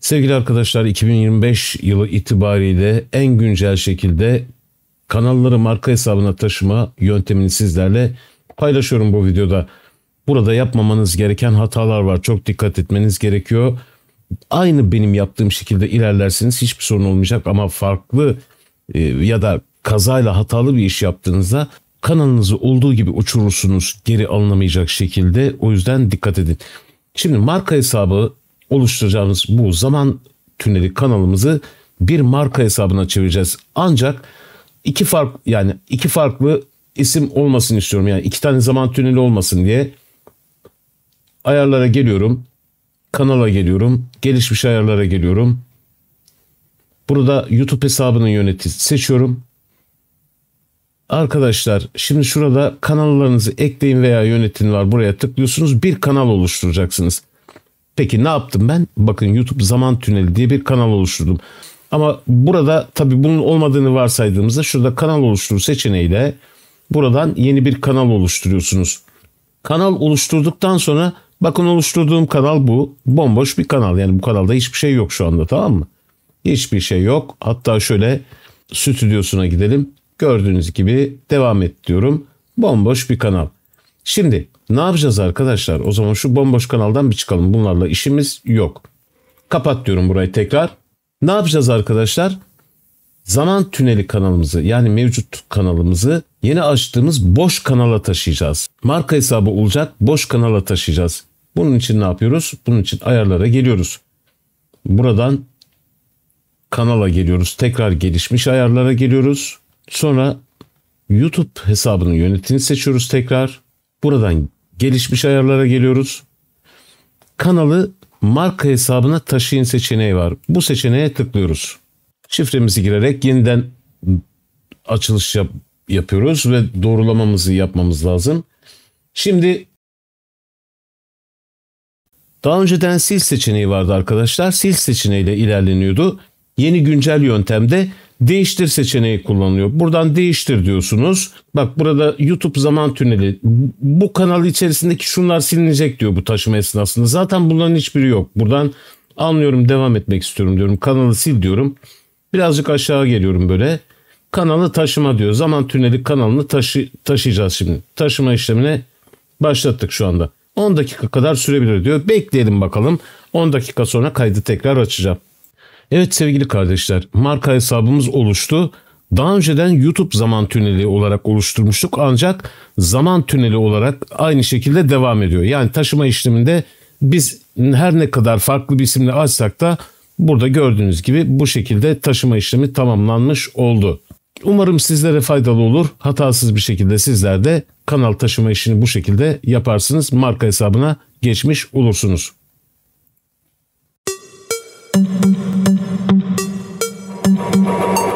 Sevgili arkadaşlar 2025 yılı itibariyle en güncel şekilde kanalları marka hesabına taşıma yöntemini sizlerle paylaşıyorum bu videoda. Burada yapmamanız gereken hatalar var. Çok dikkat etmeniz gerekiyor. Aynı benim yaptığım şekilde ilerlerseniz hiçbir sorun olmayacak ama farklı e, ya da kazayla hatalı bir iş yaptığınızda kanalınızı olduğu gibi uçurursunuz geri alınamayacak şekilde. O yüzden dikkat edin. Şimdi marka hesabı oluşturacağımız bu zaman tüneli kanalımızı bir marka hesabına çevireceğiz. Ancak iki fark yani iki farklı isim olmasını istiyorum. Yani iki tane zaman tüneli olmasın diye ayarlara geliyorum. Kanala geliyorum. Gelişmiş ayarlara geliyorum. Burada YouTube hesabının yöneticisi seçiyorum. Arkadaşlar şimdi şurada kanallarınızı ekleyin veya yönetin var buraya tıklıyorsunuz. Bir kanal oluşturacaksınız. Peki ne yaptım ben? Bakın YouTube Zaman Tüneli diye bir kanal oluşturdum. Ama burada tabii bunun olmadığını varsaydığımızda şurada kanal oluştur seçeneğiyle buradan yeni bir kanal oluşturuyorsunuz. Kanal oluşturduktan sonra bakın oluşturduğum kanal bu. Bomboş bir kanal yani bu kanalda hiçbir şey yok şu anda tamam mı? Hiçbir şey yok. Hatta şöyle stüdyosuna gidelim. Gördüğünüz gibi devam et diyorum. Bomboş bir kanal. Şimdi ne yapacağız arkadaşlar? O zaman şu bomboş kanaldan bir çıkalım. Bunlarla işimiz yok. Kapat diyorum burayı tekrar. Ne yapacağız arkadaşlar? Zaman tüneli kanalımızı yani mevcut kanalımızı yeni açtığımız boş kanala taşıyacağız. Marka hesabı olacak boş kanala taşıyacağız. Bunun için ne yapıyoruz? Bunun için ayarlara geliyoruz. Buradan kanala geliyoruz. Tekrar gelişmiş ayarlara geliyoruz. Sonra YouTube hesabının yönetini seçiyoruz tekrar. Buradan gelişmiş ayarlara geliyoruz. Kanalı marka hesabına taşıyın seçeneği var. Bu seçeneğe tıklıyoruz. Şifremizi girerek yeniden açılış yap yapıyoruz ve doğrulamamızı yapmamız lazım. Şimdi daha önceden sil seçeneği vardı arkadaşlar. Sil seçeneğiyle ilerleniyordu. Yeni güncel yöntemde değiştir seçeneği kullanılıyor. Buradan değiştir diyorsunuz. Bak burada YouTube zaman tüneli bu kanal içerisindeki şunlar silinecek diyor bu taşıma esnasında. Zaten bunların hiçbiri yok. Buradan anlıyorum devam etmek istiyorum diyorum. Kanalı sil diyorum. Birazcık aşağı geliyorum böyle. Kanalı taşıma diyor. Zaman tüneli kanalını taşı, taşıyacağız şimdi. Taşıma işlemini başlattık şu anda. 10 dakika kadar sürebilir diyor. Bekleyelim bakalım. 10 dakika sonra kaydı tekrar açacağım. Evet sevgili kardeşler marka hesabımız oluştu. Daha önceden YouTube zaman tüneli olarak oluşturmuştuk ancak zaman tüneli olarak aynı şekilde devam ediyor. Yani taşıma işleminde biz her ne kadar farklı bir isimle açsak da burada gördüğünüz gibi bu şekilde taşıma işlemi tamamlanmış oldu. Umarım sizlere faydalı olur. Hatasız bir şekilde sizler de kanal taşıma işini bu şekilde yaparsınız. Marka hesabına geçmiş olursunuz. Thank you.